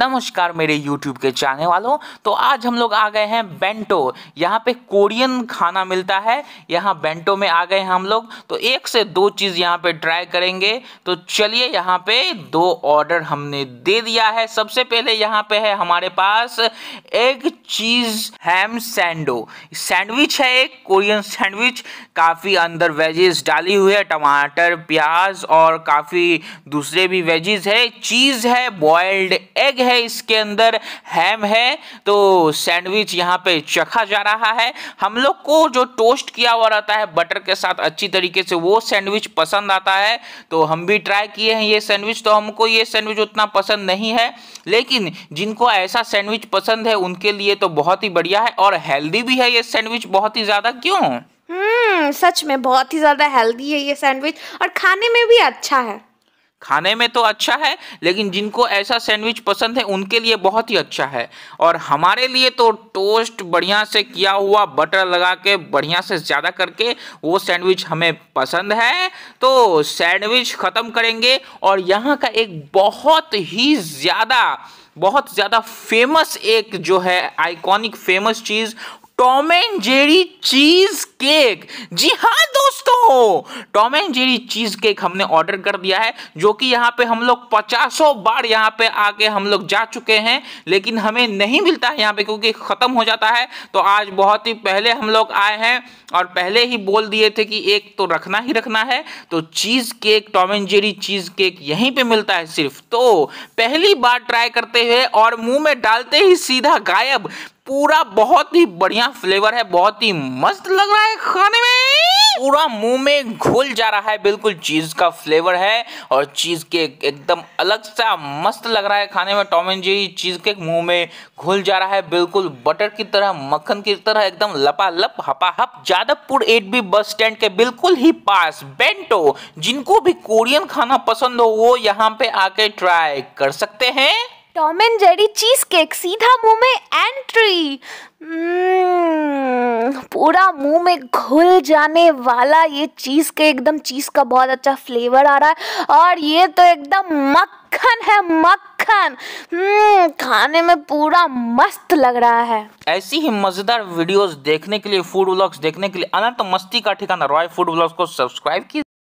नमस्कार मेरे YouTube के चाहने वालों तो आज हम लोग आ गए हैं बेंटो यहाँ पे कोरियन खाना मिलता है यहाँ बेंटो में आ गए हैं हम लोग तो एक से दो चीज़ यहाँ पे ट्राई करेंगे तो चलिए यहाँ पे दो ऑर्डर हमने दे दिया है सबसे पहले यहाँ पे है हमारे पास एक चीज़ हैम सैंडो सैंडविच है एक कोरियन सैंडविच काफ़ी अंदर वेजेस डाली हुई है टमाटर प्याज और काफ़ी दूसरे भी वेजेज है चीज़ है बॉयल्ड एग है इसके अंदर हैम है तो सैंडविच यहाँ पे चखा जा रहा है हम लोग को जो टोस्ट किया हुआ रहता है बटर के साथ अच्छी तरीके से वो सैंडविच पसंद आता है तो हम भी ट्राई किए हैं ये सैंडविच तो हमको ये सैंडविच उतना पसंद नहीं है लेकिन जिनको ऐसा सैंडविच पसंद है उनके लिए तो बहुत ही बढ़िया है और हेल्दी भी है ये सैंडविच बहुत ही ज़्यादा क्यों हम्म सच में बहुत ही ज़्यादा हेल्दी है ये सैंडविच और खाने में भी अच्छा है खाने में तो अच्छा है लेकिन जिनको ऐसा सैंडविच पसंद है उनके लिए बहुत ही अच्छा है और हमारे लिए तो टोस्ट बढ़िया से किया हुआ बटर लगा के बढ़िया से ज़्यादा करके वो सैंडविच हमें पसंद है तो सैंडविच ख़त्म करेंगे और यहाँ का एक बहुत ही ज़्यादा बहुत ज़्यादा फेमस एक जो है आइकॉनिक फेमस चीज़ Tom and Jerry cheese cake जी हाँ दोस्तों Tom and Jerry cheese cake हमने ऑर्डर कर दिया है जो कि यहाँ पे हम लोग पचासो बार यहाँ पे आके हम लोग जा चुके हैं लेकिन हमें नहीं मिलता है यहाँ पे क्योंकि खत्म हो जाता है तो आज बहुत ही पहले हम लोग आए हैं और पहले ही बोल दिए थे कि एक तो रखना ही रखना है तो cheese cake Tom and Jerry cheese cake यहीं पे मिलता है सिर्फ तो पहली बार ट्राई करते हुए और मुंह में डालते ही सीधा गायब पूरा बहुत ही बढ़िया फ्लेवर है बहुत ही मस्त लग रहा है खाने में पूरा मुंह में घुल जा रहा है बिल्कुल चीज का फ्लेवर है और चीज के एकदम अलग सा मस्त लग रहा है खाने में टॉम एंड जेरी चीज के मुंह में घुल जा रहा है बिल्कुल बटर की तरह मक्खन की तरह एकदम लपा लप हपा हप Jadavpur eight B bus stand के बिल्कुल ही पास बेंटो जिनको भी कोरियन खाना पसंद हो वो यहाँ पे आके ट्राई कर सकते हैं Tom and Jerry cheese cake सीधा मुंह में एंट्री mm. पूरा मुंह में घुल जाने वाला ये चीज़ के एकदम चीज़ का बहुत अच्छा फ्लेवर आ रहा है और ये तो एकदम मक्खन है मक्खन हम्म, खाने में पूरा मस्त लग रहा है ऐसी ही मज़ेदार वीडियोस देखने के लिए फूड ब्लॉग्स देखने के लिए अनंत तो मस्ती का ठिकाना रॉय फूड ब्लॉग्स को सब्सक्राइब कीजिए